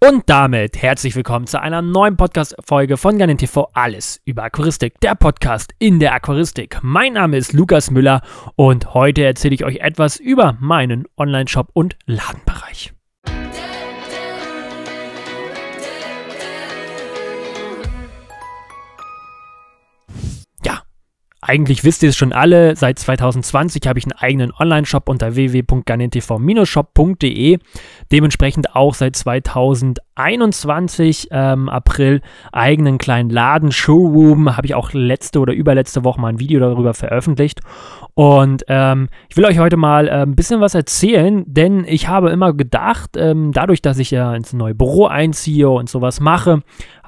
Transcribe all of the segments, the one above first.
Und damit herzlich willkommen zu einer neuen Podcast-Folge von Garnin TV Alles über Aquaristik, der Podcast in der Aquaristik. Mein Name ist Lukas Müller und heute erzähle ich euch etwas über meinen Online-Shop und Ladenbereich. Eigentlich wisst ihr es schon alle, seit 2020 habe ich einen eigenen Online-Shop unter www.garnentv-shop.de. Dementsprechend auch seit 2021 ähm, April eigenen kleinen Laden, Showroom, habe ich auch letzte oder überletzte Woche mal ein Video darüber veröffentlicht. Und ähm, ich will euch heute mal äh, ein bisschen was erzählen, denn ich habe immer gedacht, ähm, dadurch, dass ich ja ins neue Büro einziehe und sowas mache,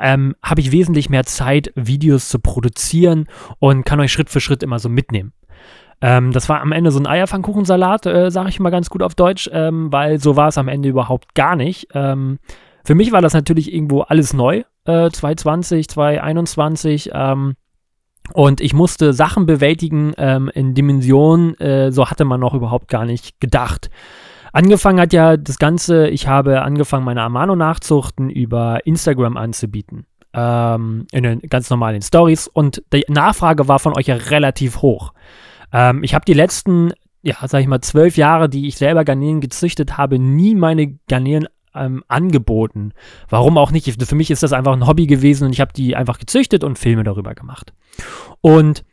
ähm, habe ich wesentlich mehr Zeit, Videos zu produzieren und kann euch Schritt für Schritt immer so mitnehmen. Ähm, das war am Ende so ein Eierpfannkuchensalat, äh, sage ich mal ganz gut auf Deutsch, ähm, weil so war es am Ende überhaupt gar nicht. Ähm, für mich war das natürlich irgendwo alles neu, äh, 2020, 2021. Ähm, und ich musste Sachen bewältigen ähm, in Dimensionen, äh, so hatte man noch überhaupt gar nicht gedacht. Angefangen hat ja das Ganze, ich habe angefangen, meine Amano-Nachzuchten über Instagram anzubieten ähm, in den ganz normalen Stories und die Nachfrage war von euch ja relativ hoch. Ähm, ich habe die letzten, ja, sag ich mal, zwölf Jahre, die ich selber Garnelen gezüchtet habe, nie meine Garnelen ähm, angeboten. Warum auch nicht? Für mich ist das einfach ein Hobby gewesen und ich habe die einfach gezüchtet und Filme darüber gemacht. Und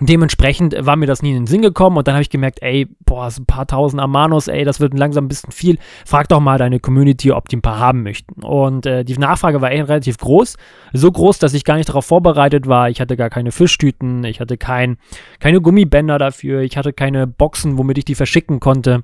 Dementsprechend war mir das nie in den Sinn gekommen und dann habe ich gemerkt, ey, boah, ist ein paar tausend Amanos, ey, das wird langsam ein bisschen viel. Frag doch mal deine Community, ob die ein paar haben möchten. Und äh, die Nachfrage war echt relativ groß. So groß, dass ich gar nicht darauf vorbereitet war. Ich hatte gar keine Fischtüten, ich hatte kein, keine Gummibänder dafür, ich hatte keine Boxen, womit ich die verschicken konnte.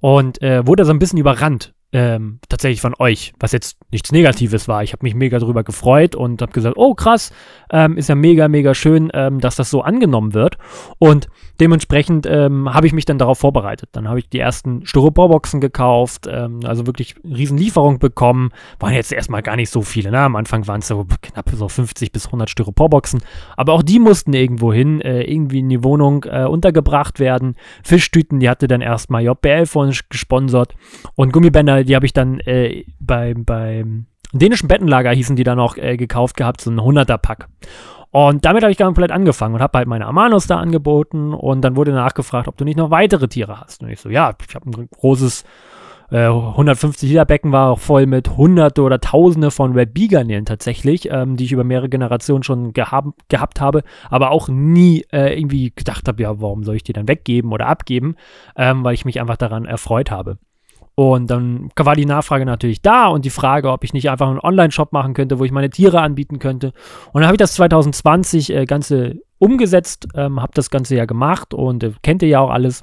Und äh, wurde so ein bisschen überrannt ähm, tatsächlich von euch, was jetzt nichts Negatives war. Ich habe mich mega drüber gefreut und habe gesagt, oh krass, ähm, ist ja mega, mega schön, ähm, dass das so angenommen wird. Und dementsprechend ähm, habe ich mich dann darauf vorbereitet. Dann habe ich die ersten Styroporboxen gekauft, ähm, also wirklich Riesenlieferung bekommen. Waren jetzt erstmal gar nicht so viele. Ne? Am Anfang waren es so knapp so 50 bis 100 Styroporboxen. Aber auch die mussten irgendwo hin, äh, irgendwie in die Wohnung äh, untergebracht werden. Fischtüten, die hatte dann erstmal JBL von gesponsert und Gummibänder äh, die habe ich dann äh, beim, beim dänischen Bettenlager, hießen die dann auch, äh, gekauft gehabt, so ein 100er-Pack. Und damit habe ich komplett angefangen und habe halt meine Amanos da angeboten und dann wurde nachgefragt, ob du nicht noch weitere Tiere hast. Und ich so, ja, ich habe ein großes 150 äh, Liter Becken war auch voll mit Hunderte oder Tausende von Red Beagernähen tatsächlich, ähm, die ich über mehrere Generationen schon gehab, gehabt habe, aber auch nie äh, irgendwie gedacht habe, ja, warum soll ich die dann weggeben oder abgeben, ähm, weil ich mich einfach daran erfreut habe. Und dann war die Nachfrage natürlich da und die Frage, ob ich nicht einfach einen Online-Shop machen könnte, wo ich meine Tiere anbieten könnte. Und dann habe ich das 2020 äh, Ganze umgesetzt, ähm, habe das Ganze ja gemacht und äh, kennt ihr ja auch alles.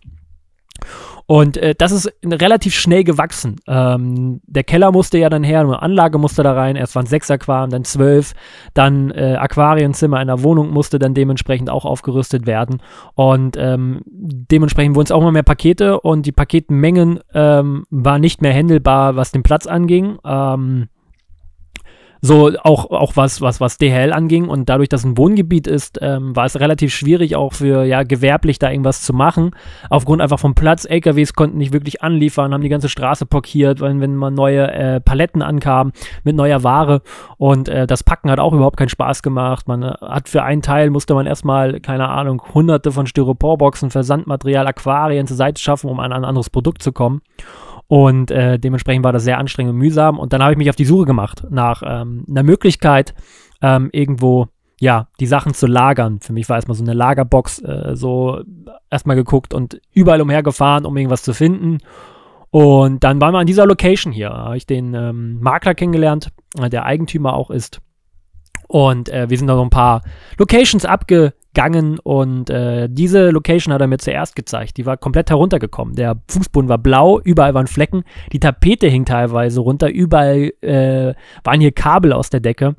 Und äh, das ist relativ schnell gewachsen. Ähm, der Keller musste ja dann her, eine Anlage musste da rein. Erst waren sechs Aquarien, dann zwölf, dann äh, Aquarienzimmer in der Wohnung musste dann dementsprechend auch aufgerüstet werden. Und ähm, dementsprechend wurden es auch immer mehr Pakete und die Paketmengen ähm, waren nicht mehr händelbar, was den Platz anging. Ähm, so auch, auch was, was, was DHL anging und dadurch, dass ein Wohngebiet ist, ähm, war es relativ schwierig auch für ja gewerblich da irgendwas zu machen. Aufgrund einfach vom Platz, LKWs konnten nicht wirklich anliefern, haben die ganze Straße blockiert, wenn, wenn man neue äh, Paletten ankamen mit neuer Ware und äh, das Packen hat auch überhaupt keinen Spaß gemacht. Man äh, hat für einen Teil musste man erstmal, keine Ahnung, hunderte von Styroporboxen, Versandmaterial, Aquarien zur Seite schaffen, um an ein anderes Produkt zu kommen. Und äh, dementsprechend war das sehr anstrengend und mühsam. Und dann habe ich mich auf die Suche gemacht nach ähm, einer Möglichkeit, ähm, irgendwo ja, die Sachen zu lagern. Für mich war erstmal so eine Lagerbox, äh, so erstmal geguckt und überall umhergefahren, um irgendwas zu finden. Und dann waren wir an dieser Location hier. Da Habe ich den ähm, Makler kennengelernt, äh, der Eigentümer auch ist. Und äh, wir sind da so ein paar Locations abgegangen und äh, diese Location hat er mir zuerst gezeigt. Die war komplett heruntergekommen. Der Fußboden war blau, überall waren Flecken, die Tapete hing teilweise runter, überall äh, waren hier Kabel aus der Decke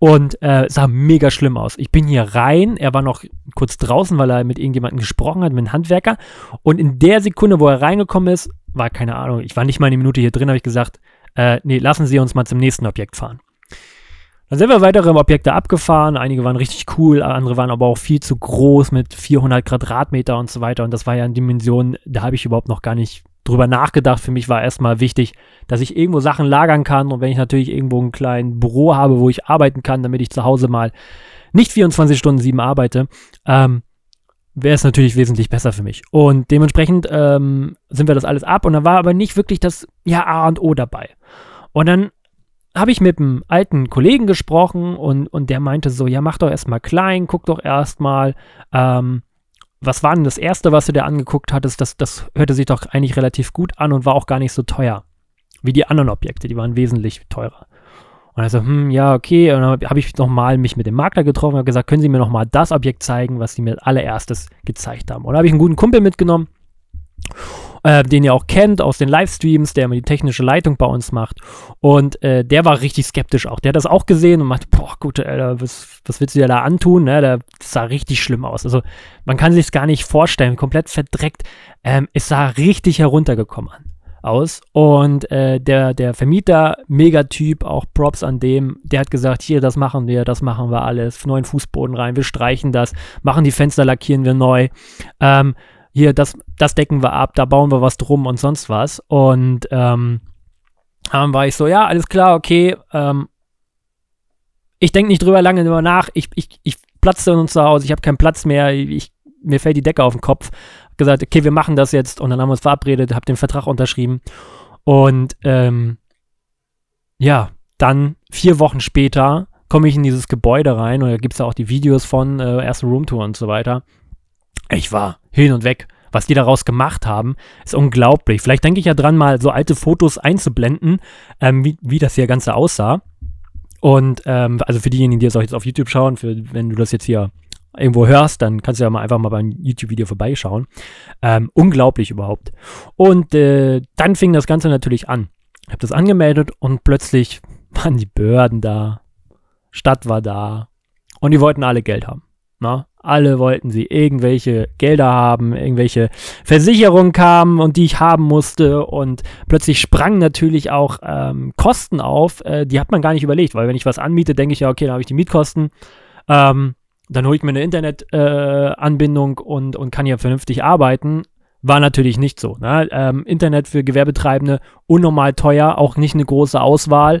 und äh, sah mega schlimm aus. Ich bin hier rein, er war noch kurz draußen, weil er mit irgendjemandem gesprochen hat, mit einem Handwerker. Und in der Sekunde, wo er reingekommen ist, war keine Ahnung, ich war nicht mal eine Minute hier drin, habe ich gesagt, äh, nee, lassen Sie uns mal zum nächsten Objekt fahren. Dann sind wir weitere Objekte abgefahren. Einige waren richtig cool, andere waren aber auch viel zu groß mit 400 Quadratmeter und so weiter. Und das war ja in Dimensionen, da habe ich überhaupt noch gar nicht drüber nachgedacht. Für mich war erstmal wichtig, dass ich irgendwo Sachen lagern kann. Und wenn ich natürlich irgendwo einen kleinen Büro habe, wo ich arbeiten kann, damit ich zu Hause mal nicht 24 Stunden 7 arbeite, ähm, wäre es natürlich wesentlich besser für mich. Und dementsprechend ähm, sind wir das alles ab. Und da war aber nicht wirklich das ja, A und O dabei. Und dann habe ich mit einem alten Kollegen gesprochen und, und der meinte so, ja, mach doch erstmal klein, guck doch erstmal, ähm, was war denn das Erste, was du dir angeguckt hattest? Das, das hörte sich doch eigentlich relativ gut an und war auch gar nicht so teuer wie die anderen Objekte, die waren wesentlich teurer. Und er so, hm, ja, okay. Und dann habe ich nochmal mich mit dem Makler getroffen und habe gesagt, können Sie mir nochmal das Objekt zeigen, was Sie mir allererstes gezeigt haben. Und da habe ich einen guten Kumpel mitgenommen äh, den ihr auch kennt aus den Livestreams, der immer die technische Leitung bei uns macht. Und äh, der war richtig skeptisch auch. Der hat das auch gesehen und meinte, boah, gut, Alter, was, was willst du dir da antun? Ne? das sah richtig schlimm aus. Also man kann sich es gar nicht vorstellen, komplett verdreckt. Ähm, es sah richtig heruntergekommen aus. Und äh, der, der Vermieter, Megatyp, auch Props an dem, der hat gesagt, hier, das machen wir, das machen wir alles, neuen Fußboden rein, wir streichen das, machen die Fenster, lackieren wir neu. Ähm, hier, das, das decken wir ab, da bauen wir was drum und sonst was. Und ähm, dann war ich so, ja, alles klar, okay. Ähm, ich denke nicht drüber lange drüber nach. Ich, ich, ich platze uns zu Hause, ich habe keinen Platz mehr, ich, mir fällt die Decke auf den Kopf. Gesagt, okay, wir machen das jetzt. Und dann haben wir uns verabredet, habe den Vertrag unterschrieben. Und ähm, ja, dann vier Wochen später komme ich in dieses Gebäude rein und da gibt es ja auch die Videos von äh, erste Roomtour und so weiter. Ich war hin und weg. Was die daraus gemacht haben, ist unglaublich. Vielleicht denke ich ja dran, mal so alte Fotos einzublenden, ähm, wie, wie das hier Ganze aussah. Und ähm, also für diejenigen, die das jetzt auf YouTube schauen, für, wenn du das jetzt hier irgendwo hörst, dann kannst du ja mal einfach mal beim YouTube-Video vorbeischauen. Ähm, unglaublich überhaupt. Und äh, dann fing das Ganze natürlich an. Ich habe das angemeldet und plötzlich waren die Behörden da, Stadt war da und die wollten alle Geld haben. Ne? Alle wollten sie irgendwelche Gelder haben, irgendwelche Versicherungen kamen und die ich haben musste. Und plötzlich sprangen natürlich auch ähm, Kosten auf, äh, die hat man gar nicht überlegt, weil wenn ich was anmiete, denke ich ja, okay, dann habe ich die Mietkosten. Ähm, dann hole ich mir eine Internetanbindung äh, und, und kann ja vernünftig arbeiten. War natürlich nicht so. Ne? Ähm, Internet für Gewerbetreibende unnormal teuer, auch nicht eine große Auswahl.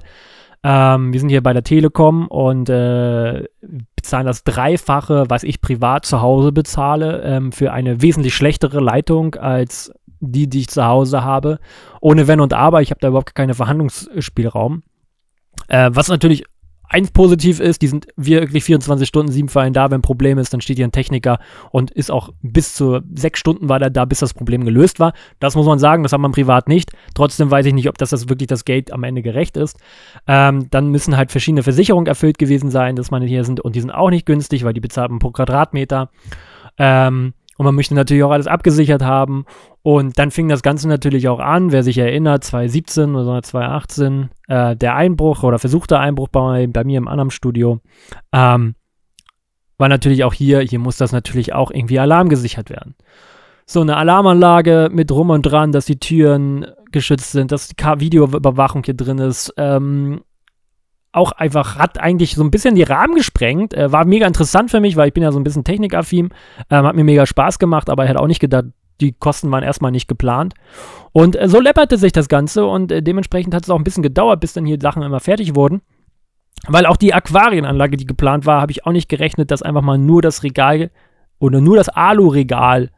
Ähm, wir sind hier bei der Telekom und äh, bezahlen das Dreifache, was ich privat zu Hause bezahle, ähm, für eine wesentlich schlechtere Leitung als die, die ich zu Hause habe. Ohne Wenn und Aber, ich habe da überhaupt keinen Verhandlungsspielraum. Äh, was natürlich eins positiv ist, die sind wirklich 24 Stunden, sieben Fallen da. Wenn ein Problem ist, dann steht hier ein Techniker und ist auch bis zu sechs Stunden war der da, bis das Problem gelöst war. Das muss man sagen, das hat man privat nicht. Trotzdem weiß ich nicht, ob das, das wirklich das Geld am Ende gerecht ist. Ähm, dann müssen halt verschiedene Versicherungen erfüllt gewesen sein, dass man hier sind und die sind auch nicht günstig, weil die bezahlen pro Quadratmeter. Ähm, und man möchte natürlich auch alles abgesichert haben und dann fing das Ganze natürlich auch an, wer sich erinnert, 2017 oder 2018, äh, der Einbruch oder versuchter Einbruch bei, bei mir im anderen studio ähm, war natürlich auch hier, hier muss das natürlich auch irgendwie Alarm gesichert werden. So eine Alarmanlage mit rum und dran, dass die Türen geschützt sind, dass die Videoüberwachung hier drin ist, ähm, auch einfach hat eigentlich so ein bisschen die Rahmen gesprengt. Äh, war mega interessant für mich, weil ich bin ja so ein bisschen technikaffin. Ähm, hat mir mega Spaß gemacht, aber ich hätte auch nicht gedacht, die Kosten waren erstmal nicht geplant. Und äh, so läpperte sich das Ganze und äh, dementsprechend hat es auch ein bisschen gedauert, bis dann hier Sachen immer fertig wurden. Weil auch die Aquarienanlage, die geplant war, habe ich auch nicht gerechnet, dass einfach mal nur das Regal oder nur das Alu-Regal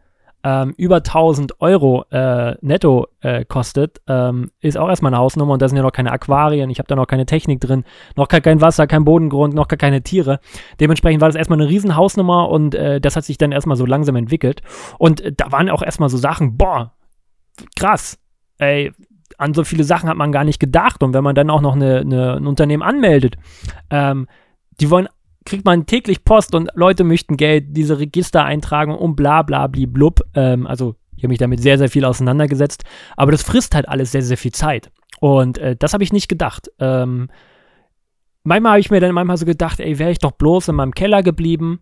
ähm, über 1000 Euro äh, netto äh, kostet, ähm, ist auch erstmal eine Hausnummer und da sind ja noch keine Aquarien, ich habe da noch keine Technik drin, noch kein Wasser, kein Bodengrund, noch keine Tiere. Dementsprechend war das erstmal eine riesen Hausnummer und äh, das hat sich dann erstmal so langsam entwickelt. Und äh, da waren auch erstmal so Sachen, boah, krass, ey, an so viele Sachen hat man gar nicht gedacht. Und wenn man dann auch noch eine, eine ein Unternehmen anmeldet, ähm, die wollen kriegt man täglich Post und Leute möchten Geld, diese Register eintragen und bla bla bli blub. Ähm, also ich habe mich damit sehr, sehr viel auseinandergesetzt. Aber das frisst halt alles sehr, sehr viel Zeit. Und äh, das habe ich nicht gedacht. Ähm, manchmal habe ich mir dann manchmal so gedacht, ey, wäre ich doch bloß in meinem Keller geblieben,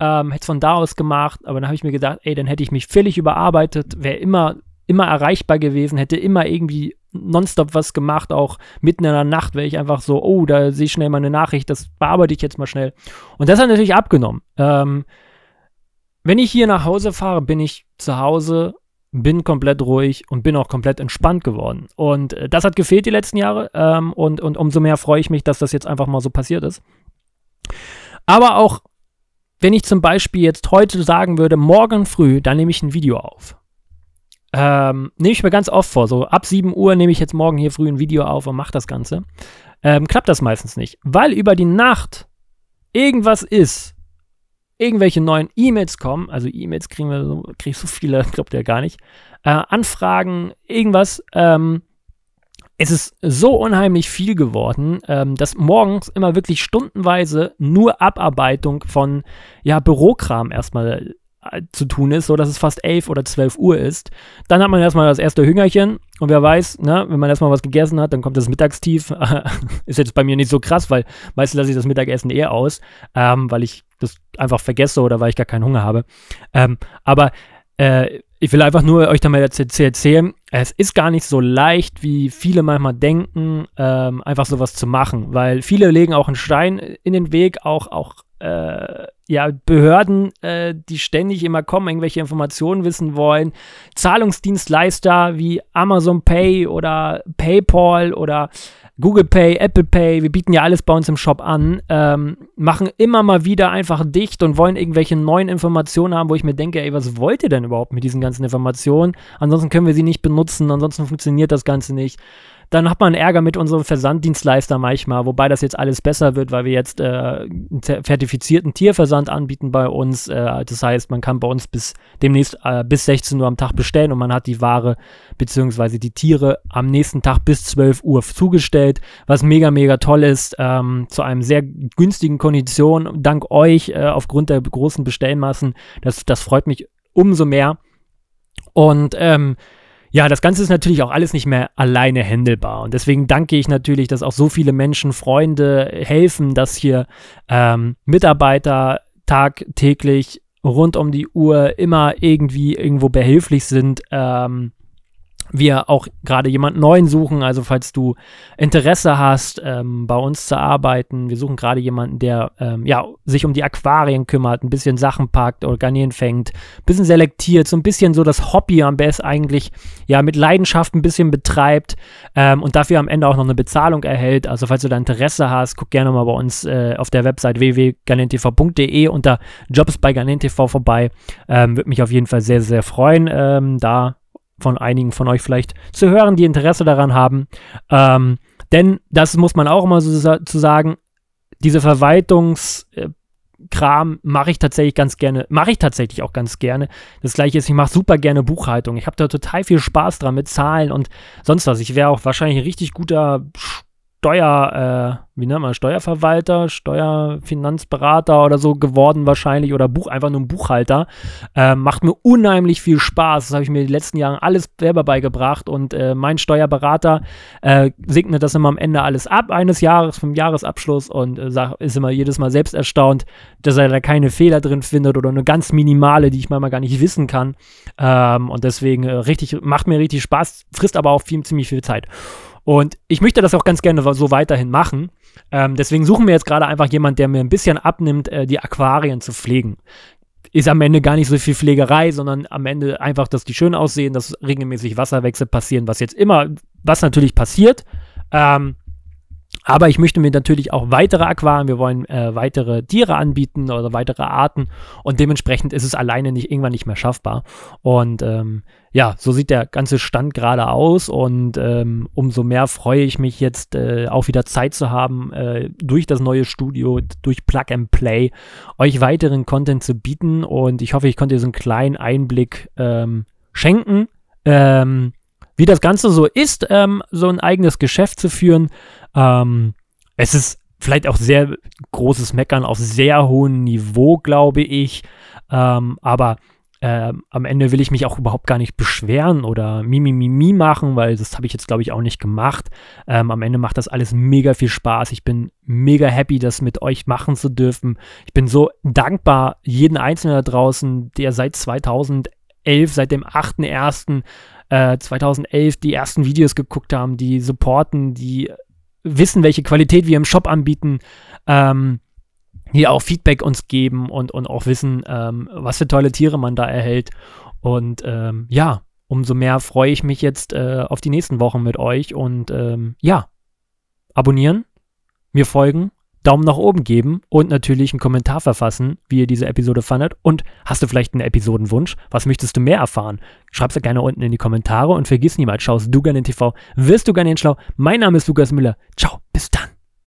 ähm, hätte es von da aus gemacht. Aber dann habe ich mir gedacht, ey, dann hätte ich mich völlig überarbeitet, wäre immer, immer erreichbar gewesen, hätte immer irgendwie nonstop was gemacht, auch mitten in der Nacht, weil ich einfach so, oh, da sehe ich schnell mal eine Nachricht, das bearbeite ich jetzt mal schnell. Und das hat natürlich abgenommen. Ähm, wenn ich hier nach Hause fahre, bin ich zu Hause, bin komplett ruhig und bin auch komplett entspannt geworden. Und äh, das hat gefehlt die letzten Jahre ähm, und, und umso mehr freue ich mich, dass das jetzt einfach mal so passiert ist. Aber auch wenn ich zum Beispiel jetzt heute sagen würde, morgen früh, dann nehme ich ein Video auf ähm, nehme ich mir ganz oft vor. So ab 7 Uhr nehme ich jetzt morgen hier früh ein Video auf und mache das Ganze. Ähm, klappt das meistens nicht, weil über die Nacht irgendwas ist. Irgendwelche neuen E-Mails kommen, also E-Mails kriegen wir so, krieg ich so viele, glaubt ihr gar nicht. Äh, Anfragen, irgendwas. Ähm, es ist so unheimlich viel geworden, ähm, dass morgens immer wirklich stundenweise nur Abarbeitung von ja, Bürokram erstmal äh, zu tun ist, so dass es fast elf oder zwölf Uhr ist. Dann hat man erstmal das erste Hüngerchen und wer weiß, ne, wenn man erstmal was gegessen hat, dann kommt das Mittagstief. ist jetzt bei mir nicht so krass, weil meistens lasse ich das Mittagessen eher aus, ähm, weil ich das einfach vergesse oder weil ich gar keinen Hunger habe. Ähm, aber äh, ich will einfach nur euch damit erzählen, es ist gar nicht so leicht, wie viele manchmal denken, ähm, einfach sowas zu machen, weil viele legen auch einen Stein in den Weg, auch, auch äh, ja, Behörden, äh, die ständig immer kommen, irgendwelche Informationen wissen wollen, Zahlungsdienstleister wie Amazon Pay oder PayPal oder Google Pay, Apple Pay, wir bieten ja alles bei uns im Shop an, ähm, machen immer mal wieder einfach dicht und wollen irgendwelche neuen Informationen haben, wo ich mir denke, ey, was wollt ihr denn überhaupt mit diesen ganzen Informationen? Ansonsten können wir sie nicht benutzen, ansonsten funktioniert das Ganze nicht. Dann hat man Ärger mit unserem Versanddienstleister manchmal, wobei das jetzt alles besser wird, weil wir jetzt äh, einen zertifizierten Tierversand Versand anbieten bei uns. Äh, das heißt, man kann bei uns bis demnächst äh, bis 16 Uhr am Tag bestellen und man hat die Ware bzw. die Tiere am nächsten Tag bis 12 Uhr zugestellt, was mega, mega toll ist. Ähm, zu einem sehr günstigen Kondition. Dank euch äh, aufgrund der großen Bestellmassen. Das, das freut mich umso mehr. Und ähm, ja, das Ganze ist natürlich auch alles nicht mehr alleine händelbar Und deswegen danke ich natürlich, dass auch so viele Menschen, Freunde helfen, dass hier ähm, Mitarbeiter tagtäglich rund um die Uhr immer irgendwie irgendwo behilflich sind, ähm, wir auch gerade jemanden neuen suchen. Also falls du Interesse hast, ähm, bei uns zu arbeiten, wir suchen gerade jemanden, der ähm, ja, sich um die Aquarien kümmert, ein bisschen Sachen packt, oder Organien fängt, ein bisschen selektiert, so ein bisschen so das Hobby am besten eigentlich ja mit Leidenschaft ein bisschen betreibt ähm, und dafür am Ende auch noch eine Bezahlung erhält. Also falls du da Interesse hast, guck gerne mal bei uns äh, auf der Website www.garnentv.de unter Jobs bei Garnentv vorbei. Ähm, würde mich auf jeden Fall sehr, sehr freuen, ähm, da von einigen von euch vielleicht zu hören, die Interesse daran haben. Ähm, denn das muss man auch immer so zu sagen, diese Verwaltungskram äh, mache ich tatsächlich ganz gerne, mache ich tatsächlich auch ganz gerne. Das gleiche ist, ich mache super gerne Buchhaltung. Ich habe da total viel Spaß dran mit Zahlen und sonst was. Ich wäre auch wahrscheinlich ein richtig guter Steuer, äh, wie nennt man, Steuerverwalter, Steuerfinanzberater oder so geworden wahrscheinlich oder Buch, einfach nur ein Buchhalter. Äh, macht mir unheimlich viel Spaß. Das habe ich mir in den letzten Jahren alles selber beigebracht und äh, mein Steuerberater äh, segnet das immer am Ende alles ab eines Jahres, vom Jahresabschluss und äh, sag, ist immer jedes Mal selbst erstaunt, dass er da keine Fehler drin findet oder nur ganz minimale, die ich manchmal gar nicht wissen kann. Ähm, und deswegen äh, richtig, macht mir richtig Spaß, frisst aber auch viel, ziemlich viel Zeit. Und ich möchte das auch ganz gerne so weiterhin machen. Ähm, deswegen suchen wir jetzt gerade einfach jemanden, der mir ein bisschen abnimmt, äh, die Aquarien zu pflegen. Ist am Ende gar nicht so viel Pflegerei, sondern am Ende einfach, dass die schön aussehen, dass regelmäßig Wasserwechsel passieren, was jetzt immer, was natürlich passiert. Ähm, aber ich möchte mir natürlich auch weitere Aquarien, wir wollen äh, weitere Tiere anbieten oder weitere Arten und dementsprechend ist es alleine nicht, irgendwann nicht mehr schaffbar. Und ähm, ja, so sieht der ganze Stand gerade aus und ähm, umso mehr freue ich mich jetzt äh, auch wieder Zeit zu haben, äh, durch das neue Studio, durch Plug and Play, euch weiteren Content zu bieten und ich hoffe, ich konnte dir so einen kleinen Einblick ähm, schenken. Ähm, wie das Ganze so ist, ähm, so ein eigenes Geschäft zu führen, ähm, es ist vielleicht auch sehr großes Meckern auf sehr hohem Niveau, glaube ich. Ähm, aber ähm, am Ende will ich mich auch überhaupt gar nicht beschweren oder Mimimimi machen, weil das habe ich jetzt, glaube ich, auch nicht gemacht. Ähm, am Ende macht das alles mega viel Spaß. Ich bin mega happy, das mit euch machen zu dürfen. Ich bin so dankbar, jeden Einzelnen da draußen, der seit 2011, seit dem 8.1 äh, 2011 die ersten Videos geguckt haben, die supporten, die wissen, welche Qualität wir im Shop anbieten, ähm, die auch Feedback uns geben und, und auch wissen, ähm, was für tolle Tiere man da erhält. Und ähm, ja, umso mehr freue ich mich jetzt äh, auf die nächsten Wochen mit euch. Und ähm, ja, abonnieren, mir folgen Daumen nach oben geben und natürlich einen Kommentar verfassen, wie ihr diese Episode fandet. Und hast du vielleicht einen Episodenwunsch? Was möchtest du mehr erfahren? Schreib's ja gerne unten in die Kommentare und vergiss niemals, schaust du gerne in TV, wirst du gerne in schlau. Mein Name ist Lukas Müller. Ciao, bis dann.